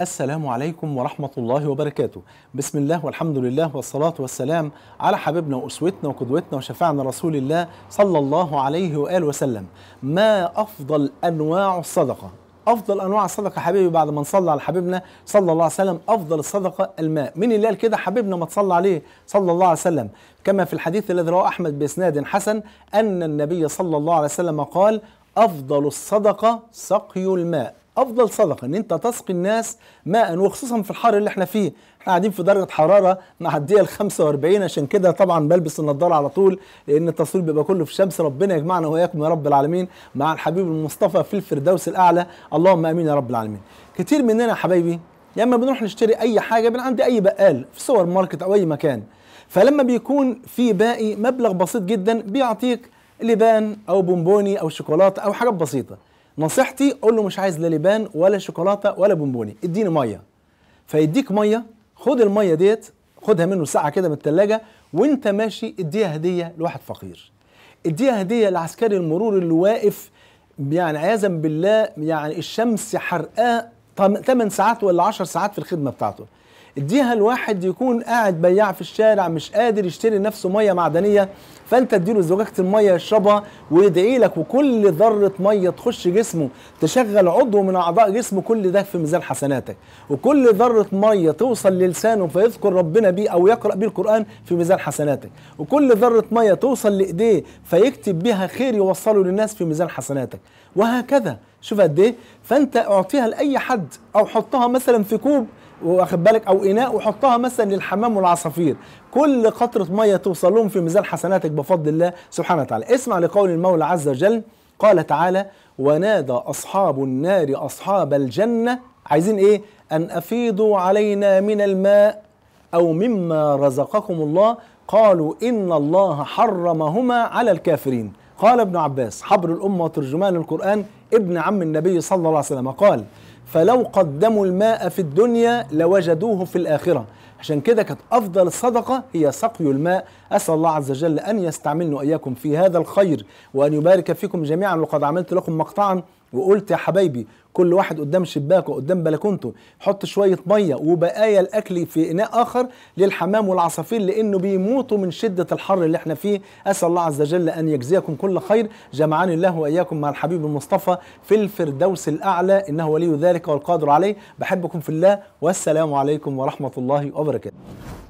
السلام عليكم ورحمة الله وبركاته بسم الله والحمد لله والصلاة والسلام على حبيبنا وأسوتنا وقدوتنا وشفاعنا رسول الله صلى الله عليه وآله وسلم ما أفضل أنواع الصدقة افضل انواع الصدقه حبيبي بعد ما نصلي على حبيبنا صلى الله عليه وسلم افضل الصدقه الماء مين اللي قال كده حبيبنا ما تصلى عليه صلى الله عليه وسلم كما في الحديث الذي رواه احمد باسناد حسن ان النبي صلى الله عليه وسلم قال افضل الصدقه سقي الماء افضل صدقه ان انت تسقي الناس ماء وخصوصا في الحر اللي احنا فيه احنا قاعدين في درجه حراره معديه ال 45 عشان كده طبعا بلبس النضاره على طول لان التصوير بيبقى كله في الشمس ربنا يجمعنا واياكم يا رب العالمين مع الحبيب المصطفى في الفردوس الاعلى اللهم امين يا رب العالمين كتير مننا يا حبايبي يا اما بنروح نشتري اي حاجه من عند اي بقال في سوبر ماركت او اي مكان فلما بيكون في باقي مبلغ بسيط جدا بيعطيك لبان او بونبوني او شوكولاته او حاجات بسيطه نصيحتي قول له مش عايز لا لبان ولا شوكولاته ولا بونبوني اديني ميه فيديك ميه خد الميه ديت خدها منه ساعه كده من الثلاجه وانت ماشي اديها هديه لواحد فقير اديها هديه لعسكري المرور اللي واقف يعني عياذا بالله يعني الشمس حرقاه 8 ساعات ولا 10 ساعات في الخدمه بتاعته اديها لواحد يكون قاعد بياع في الشارع مش قادر يشتري لنفسه ميه معدنيه فانت اديله زجاجه الميه يشربها ويدعي لك وكل ذره ميه تخش جسمه تشغل عضو من اعضاء جسمه كل ده في ميزان حسناتك وكل ذره ميه توصل للسانه فيذكر ربنا بيه او يقرا بيه القران في ميزان حسناتك وكل ذره ميه توصل لايديه فيكتب بها خير يوصله للناس في ميزان حسناتك وهكذا شوف قد ايه فانت اعطيها لاي حد او حطها مثلا في كوب واخد بالك او اناء وحطها مثلا للحمام والعصافير كل قطره ميه توصل لهم في ميزان حسناتك بفضل الله سبحانه وتعالى اسمع لقول المولى عز وجل قال تعالى ونادى اصحاب النار اصحاب الجنه عايزين ايه ان افيضوا علينا من الماء او مما رزقكم الله قالوا ان الله حرمهما على الكافرين قال ابن عباس حبر الأمة وترجمان القرآن ابن عم النبي صلى الله عليه وسلم قال فلو قدموا الماء في الدنيا لوجدوه في الآخرة عشان كده كانت أفضل الصدقة هي سقي الماء أسأل الله عز وجل أن يستعملنا إياكم في هذا الخير وأن يبارك فيكم جميعا وقد عملت لكم مقطعا وقلت يا حبايبي كل واحد قدام شباكه قدام بلكونته حط شويه ميه وبقايا الاكل في اناء اخر للحمام والعصافير لانه بيموتوا من شده الحر اللي احنا فيه اسال الله عز وجل ان يجزيكم كل خير جمعان الله واياكم مع الحبيب المصطفى في الفردوس الاعلى انه ولي ذلك والقادر عليه بحبكم في الله والسلام عليكم ورحمه الله وبركاته